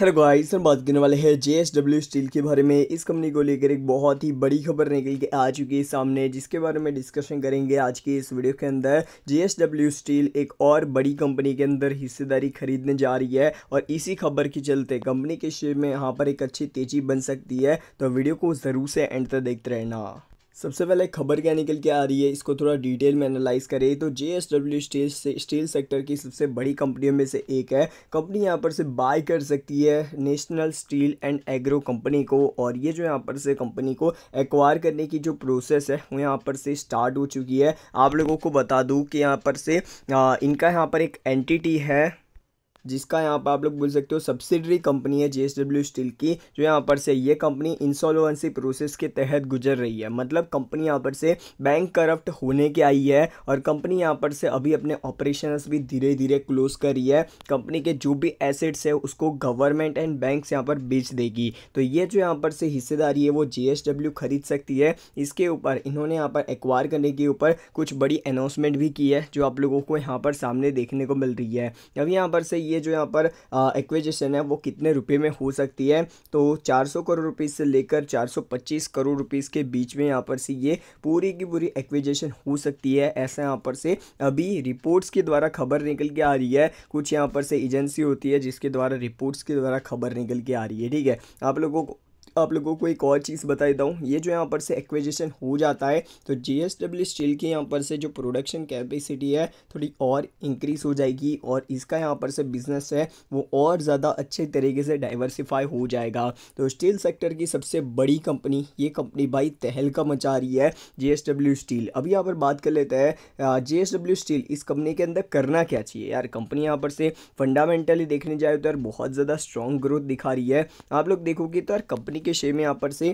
hello guys हम बात करने वाले हैं डब्ल्यू स्टील के बारे में इस कंपनी को लेकर एक बहुत ही बड़ी खबर निकल के आ चुकी है सामने जिसके बारे में डिस्कशन करेंगे आज की इस वीडियो के अंदर डब्ल्यू स्टील एक और बड़ी कंपनी के अंदर हिस्सेदारी खरीदने जा रही है और इसी खबर के चलते कंपनी के शेयर में यहाँ पर एक अच्छी तेजी बन सकती है तो वीडियो को ज़रूर से एंड तक देखते रहना सबसे पहले खबर क्या निकल के आ रही है इसको थोड़ा डिटेल में एनालाइज करें तो जे एस डब्ल्यू स्टील से स्टील सेक्टर की सबसे बड़ी कंपनियों में से एक है कंपनी यहाँ पर से बाय कर सकती है national steel and agro company को और ये जो यहाँ पर से कंपनी को एक्वायर करने की जो प्रोसेस है वो यहाँ पर से स्टार्ट हो चुकी है आप लोगों को बता दूँ कि यहाँ पर से आ, इनका यहाँ पर एक एंटिटी है जिसका यहाँ पर आप लोग बोल सकते हो सब्सिडरी कंपनी है जेएसडब्ल्यू स्टील की जो यहाँ पर से ये कंपनी इंसॉल्वेंसी प्रोसेस के तहत गुजर रही है मतलब कंपनी यहाँ पर से बैंक करप्ट होने के आई है और कंपनी यहाँ पर से अभी अपने ऑपरेशन भी धीरे धीरे क्लोज कर रही है कंपनी के जो भी एसेट्स है उसको गवर्नमेंट एंड बैंक यहाँ पर बेच देगी तो ये जो यहाँ पर से हिस्सेदारी है वो जे खरीद सकती है इसके ऊपर इन्होंने यहाँ पर एक्वायर करने के ऊपर कुछ बड़ी अनाउंसमेंट भी की है जो आप लोगों को यहाँ पर सामने देखने को मिल रही है अब यहाँ पर से ये ये जो यहाँ पर एक्विजिशन है वो कितने रुपये में हो सकती है तो 400 करोड़ रुपीज़ से लेकर 425 करोड़ रुपीज़ के बीच में यहाँ पर से ये पूरी की पूरी एक्विजिशन हो सकती है ऐसा यहाँ पर से अभी रिपोर्ट्स के द्वारा खबर निकल के आ रही है कुछ यहाँ पर से एजेंसी होती है जिसके द्वारा रिपोर्ट्स के द्वारा खबर निकल के आ रही है ठीक है आप लोगों को आप लोगों को एक और चीज़ देता हूँ ये जो यहाँ पर से एक्विजिशन हो जाता है तो जी एस डब्ल्यू स्टील की यहाँ पर से जो प्रोडक्शन कैपेसिटी है थोड़ी और इंक्रीज़ हो जाएगी और इसका यहाँ पर से बिज़नेस है वो और ज़्यादा अच्छे तरीके से डाइवर्सिफाई हो जाएगा तो स्टील सेक्टर की सबसे बड़ी कंपनी ये कंपनी भाई तहलका मचा रही है जे एस डब्ल्यू स्टील अभी यहाँ पर बात कर लेते हैं जे एस डब्ल्यू स्टील इस कंपनी के अंदर करना क्या चाहिए यार कंपनी यहाँ पर से फंडामेंटली देखने जाए तो यार बहुत ज़्यादा स्ट्रॉन्ग ग्रोथ दिखा रही है आप लोग देखोगे तो यार कंपनी के शेप में यहाँ पर से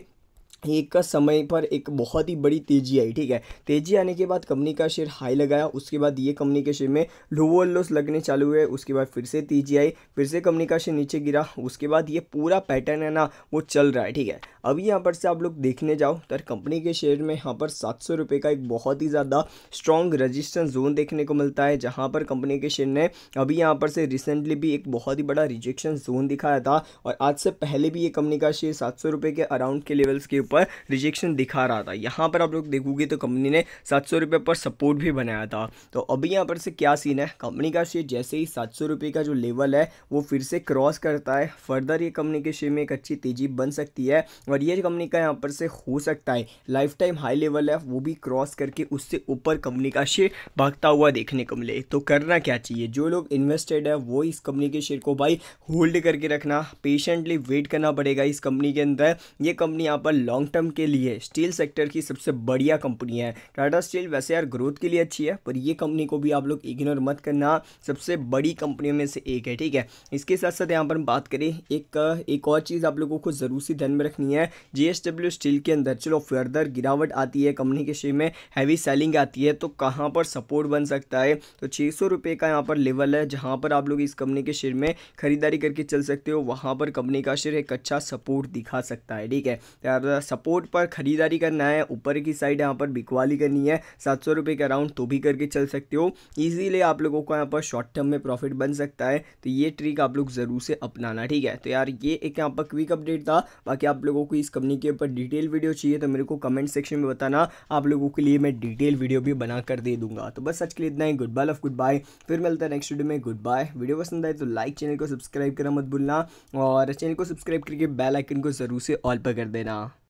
एक का समय पर एक बहुत ही बड़ी तेज़ी आई ठीक है तेज़ी आने के बाद कंपनी का शेयर हाई लगाया उसके बाद ये कंपनी के शेयर में लोअर लोस लगने चालू हुए उसके बाद फिर से तेज़ी आई फिर से कंपनी का शेयर नीचे गिरा उसके बाद ये पूरा पैटर्न है ना वो चल रहा है ठीक है अभी यहाँ पर से आप लोग देखने जाओ तो कंपनी के शेयर में यहाँ पर सात सौ का एक बहुत ही ज़्यादा स्ट्रॉन्ग रजिस्टेंस जोन देखने को मिलता है जहाँ पर कंपनी के शेयर ने अभी यहाँ पर से रिसेंटली भी एक बहुत ही बड़ा रिजेक्शन जोन दिखाया था और आज से पहले भी ये कंपनी का शेयर सात सौ के अराउंड के लेवल्स के ऊपर ऊपर रिजेक्शन दिखा रहा था यहाँ पर आप लोग देखोगे तो कंपनी ने सात सौ रुपये पर सपोर्ट भी बनाया था तो अभी यहाँ पर से क्या सीन है कंपनी का शेयर जैसे ही सात सौ रुपये का जो लेवल है वो फिर से क्रॉस करता है फर्दर ये कंपनी के शेयर में एक अच्छी तेज़ी बन सकती है और ये कंपनी का यहाँ पर से हो सकता है लाइफ टाइम हाई लेवल है वो भी क्रॉस करके उससे ऊपर कंपनी का शेयर भागता हुआ देखने को मिले तो करना क्या चाहिए जो लोग इन्वेस्टेड है वो इस कंपनी के शेयर को भाई होल्ड करके रखना पेशेंटली वेट करना पड़ेगा इस कंपनी के अंदर ये कंपनी यहाँ पर लॉन्ग लॉन्ग टर्म के लिए स्टील सेक्टर की सबसे बढ़िया कंपनी है टाटा स्टील वैसे यार ग्रोथ के लिए अच्छी है पर ये कंपनी को भी आप लोग इग्नोर मत करना सबसे बड़ी कंपनियों में से एक है ठीक है इसके साथ साथ यहाँ पर बात करें एक एक और चीज़ आप लोगों को ज़रूर सी ध्यान में रखनी है जी स्टील के अंदर चलो फर्दर गिरावट आती है कंपनी के शेयर में हैवी सेलिंग आती है तो कहाँ पर सपोर्ट बन सकता है तो छः सौ का यहाँ पर लेवल है जहाँ पर आप लोग इस कंपनी के शेयर में खरीदारी करके चल सकते हो वहाँ पर कंपनी का शेयर एक अच्छा सपोर्ट दिखा सकता है ठीक है सपोर्ट पर ख़रीदारी करना है ऊपर की साइड यहाँ पर बिकवाली करनी है सात सौ रुपये का अराउंड तो भी करके चल सकते हो ईजीली आप लोगों को यहाँ पर शॉर्ट टर्म में प्रॉफिट बन सकता है तो ये ट्रिक आप लोग ज़रूर से अपनाना ठीक है तो यार ये एक यहाँ पर क्विक अपडेट था बाकी आप लोगों को इस कंपनी के ऊपर डिटेल वीडियो चाहिए तो मेरे को कमेंट सेक्शन में बताना आप लोगों के लिए मैं डिटेल वीडियो भी बना कर दे दूंगा तो बस सच के लिए इतना ही good bye of good bye फिर मिलता है नेक्स्ट वीडियो में गुड बाय वीडियो पसंद आए तो लाइक चैनल को सब्सक्राइब करना मत भूलना और चैनल को सब्सक्राइब करके बेल आइकन को ज़रूर से ऑल पर कर देना